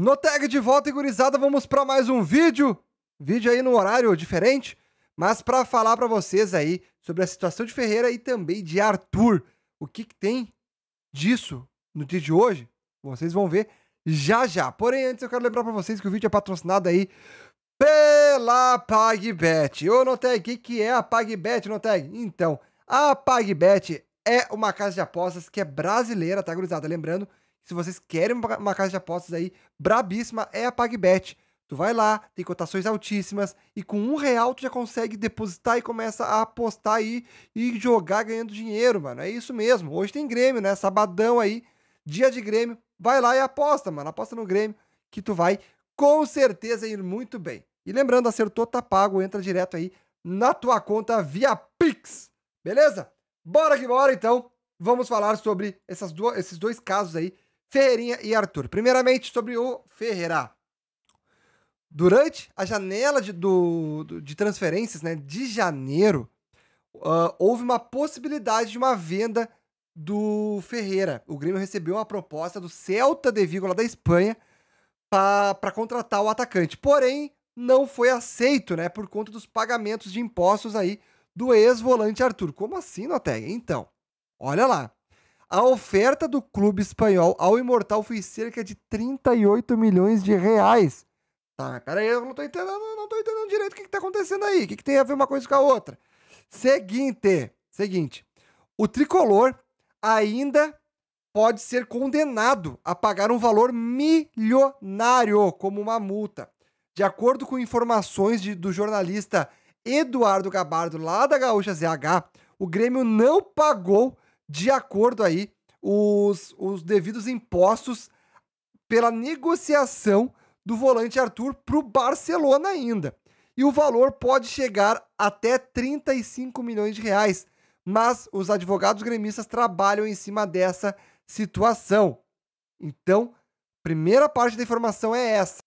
No tag de volta, e gurizada, vamos para mais um vídeo. Vídeo aí no horário diferente, mas para falar para vocês aí sobre a situação de Ferreira e também de Arthur. O que, que tem disso no dia de hoje? Vocês vão ver já já. Porém, antes eu quero lembrar para vocês que o vídeo é patrocinado aí pela PagBet. Ô, Noteg, o que, é a PagBet, Noteg? Então, a PagBet é uma casa de apostas que é brasileira, tá, gurizada? Lembrando se vocês querem uma casa de apostas aí brabíssima, é a PagBet. Tu vai lá, tem cotações altíssimas e com um real tu já consegue depositar e começa a apostar aí e jogar ganhando dinheiro, mano. É isso mesmo. Hoje tem Grêmio, né? Sabadão aí, dia de Grêmio. Vai lá e aposta, mano. Aposta no Grêmio que tu vai com certeza ir muito bem. E lembrando, acertou, tá pago, entra direto aí na tua conta via Pix. Beleza? Bora que bora então. Vamos falar sobre essas duas, esses dois casos aí Ferreirinha e Arthur. Primeiramente, sobre o Ferreira. Durante a janela de, do, de transferências né, de janeiro, uh, houve uma possibilidade de uma venda do Ferreira. O Grêmio recebeu uma proposta do Celta de Vigo, lá da Espanha, para contratar o atacante. Porém, não foi aceito, né? Por conta dos pagamentos de impostos aí do ex-volante Arthur. Como assim, Noteg? Então, olha lá. A oferta do clube espanhol ao Imortal foi cerca de 38 milhões de reais. Tá, cara, eu não tô entendendo, não tô entendendo direito o que, que tá acontecendo aí. O que, que tem a ver uma coisa com a outra? Seguinte, seguinte. O tricolor ainda pode ser condenado a pagar um valor milionário como uma multa. De acordo com informações de, do jornalista Eduardo Gabardo, lá da Gaúcha ZH, o Grêmio não pagou de acordo aí os, os devidos impostos pela negociação do volante Arthur para o Barcelona ainda. E o valor pode chegar até 35 milhões de reais, mas os advogados gremistas trabalham em cima dessa situação. Então, primeira parte da informação é essa.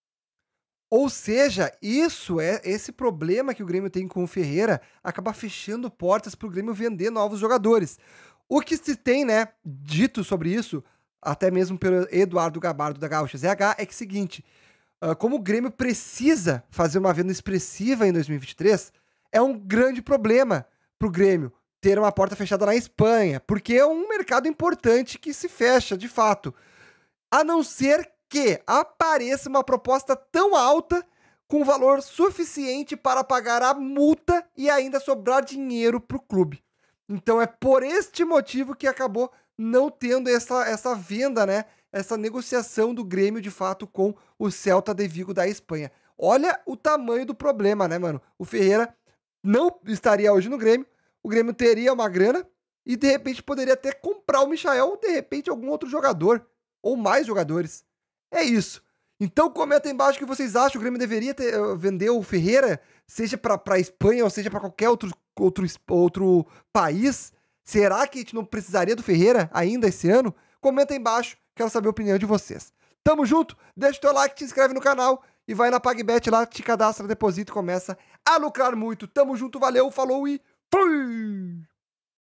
Ou seja, isso é esse problema que o Grêmio tem com o Ferreira acaba fechando portas para o Grêmio vender novos jogadores. O que se tem, né, dito sobre isso, até mesmo pelo Eduardo Gabardo da Gaúcha ZH, é que é o seguinte, ah, como o Grêmio precisa fazer uma venda expressiva em 2023, é um grande problema para o Grêmio ter uma porta fechada na Espanha, porque é um mercado importante que se fecha, de fato. A não ser que apareça uma proposta tão alta com valor suficiente para pagar a multa e ainda sobrar dinheiro para o clube. Então é por este motivo que acabou não tendo essa, essa venda, né? Essa negociação do Grêmio de fato com o Celta de Vigo da Espanha. Olha o tamanho do problema, né, mano? O Ferreira não estaria hoje no Grêmio, o Grêmio teria uma grana e de repente poderia até comprar o Michael ou de repente algum outro jogador ou mais jogadores. É isso. Então comenta aí embaixo o que vocês acham. que O Grêmio deveria ter, eh, vender o Ferreira, seja para Espanha ou seja para qualquer outro, outro, outro país. Será que a gente não precisaria do Ferreira ainda esse ano? Comenta aí embaixo, quero saber a opinião de vocês. Tamo junto, deixa o teu like, te inscreve no canal e vai na PagBet lá, te cadastra, deposita e começa a lucrar muito. Tamo junto, valeu, falou e fui!